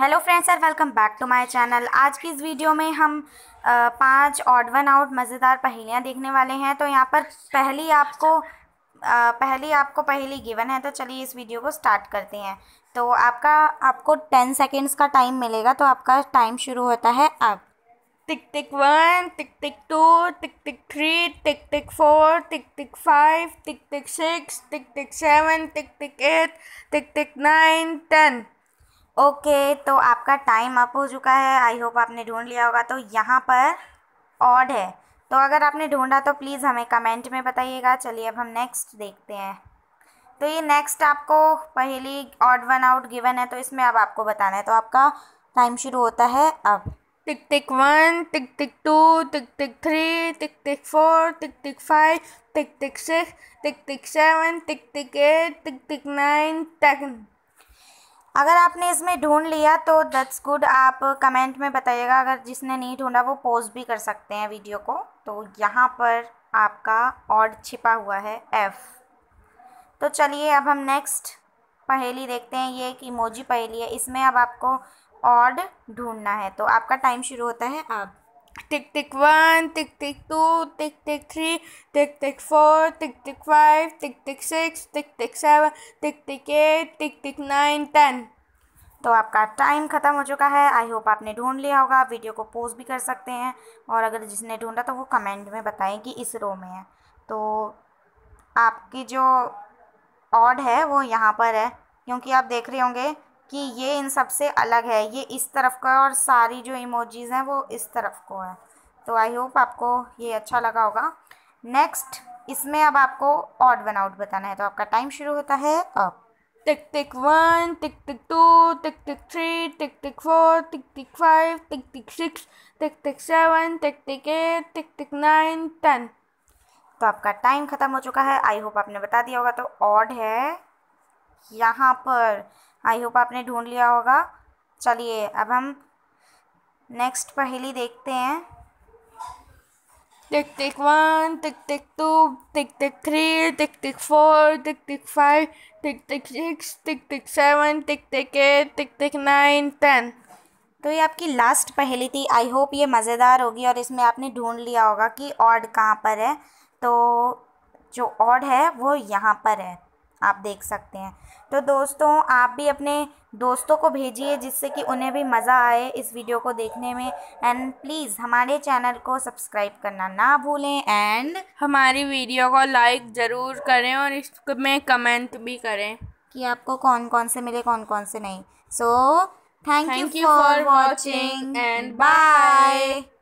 hello friends sir welcome back to my channel आज की इस वीडियो में हम पांच ऑड वन आउट मज़ेदार पहेलियाँ देखने वाले हैं तो यहाँ पर पहली आपको आ, पहली आपको पहली गिवन है तो चलिए इस वीडियो को स्टार्ट करते हैं तो आपका आपको टेन सेकेंड्स का टाइम मिलेगा तो आपका टाइम शुरू होता है अब tick tick one tick tick two tick tick three tick tick four tick tick five tick tick six tick tick seven tick tick eight tick tick nine ten okay तो आपका time up हो चुका है I hope आपने ढूंढ लिया होगा तो यहाँ पर ऑड है तो अगर आपने ढूंढा तो प्लीज़ हमें कमेंट में बताइएगा चलिए अब हम नेक्स्ट देखते हैं तो ये नेक्स्ट आपको पहली ऑड वन आउट गिवन है तो इसमें अब आपको बताना है तो आपका टाइम शुरू होता है अब tick tick one tick tick two tick tick three tick tick four tick tick five tick tick six tick tick seven tick tick eight tick tick nine ten अगर आपने इसमें ढूंढ लिया तो दैट्स गुड आप कमेंट में बताइएगा अगर जिसने नहीं ढूंढा वो पोज भी कर सकते हैं वीडियो को तो यहाँ पर आपका ऑड छिपा हुआ है एफ़ तो चलिए अब हम नेक्स्ट पहेली देखते हैं ये एक इमोजी पहेली है इसमें अब आपको ऑड ढूंढना है तो आपका टाइम शुरू होता है अब tick tick one tick tick two tick tick three tick tick four tick tick five tick tick six tick tick seven tick tick eight tick tick nine ten तो आपका टाइम ख़त्म हो चुका है आई होप आपने ढूंढ लिया होगा वीडियो को पोस्ट भी कर सकते हैं और अगर जिसने ढूंढा तो वो कमेंट में बताएं कि इस रो में है तो आपकी जो ऑड है वो यहाँ पर है क्योंकि आप देख रहे होंगे कि ये इन सब से अलग है ये इस तरफ का है और सारी जो इमोजीज़ हैं वो इस तरफ को है तो आई होप आपको ये अच्छा लगा होगा नेक्स्ट इसमें अब आपको ऑड वन आउट बताना है तो आपका टाइम शुरू होता है अब tick tick one tick tick two tick tick three tick tick four tick tick five tick tick six tick tick seven tick tick eight tick tick nine ten तो आपका टाइम ख़त्म हो चुका है आई होप आपने बता दिया होगा तो ऑड है यहाँ पर आई होप आपने ढूंढ लिया होगा चलिए अब हम नेक्स्ट पहेली देखते हैं tick tick one tick tick two tick tick three tick tick four tick tick five tick tick six tick tick seven tick tick eight tick tick nine ten तो ये आपकी लास्ट पहेली थी आई होप ये मज़ेदार होगी और इसमें आपने ढूंढ लिया होगा कि ऑड कहाँ पर है तो जो ऑड है वो यहाँ पर है आप देख सकते हैं तो दोस्तों आप भी अपने दोस्तों को भेजिए जिससे कि उन्हें भी मज़ा आए इस वीडियो को देखने में एंड प्लीज़ हमारे चैनल को सब्सक्राइब करना ना भूलें एंड हमारी वीडियो को लाइक ज़रूर करें और इसमें कमेंट भी करें कि आपको कौन कौन से मिले कौन कौन से नहीं so thank you for watching and bye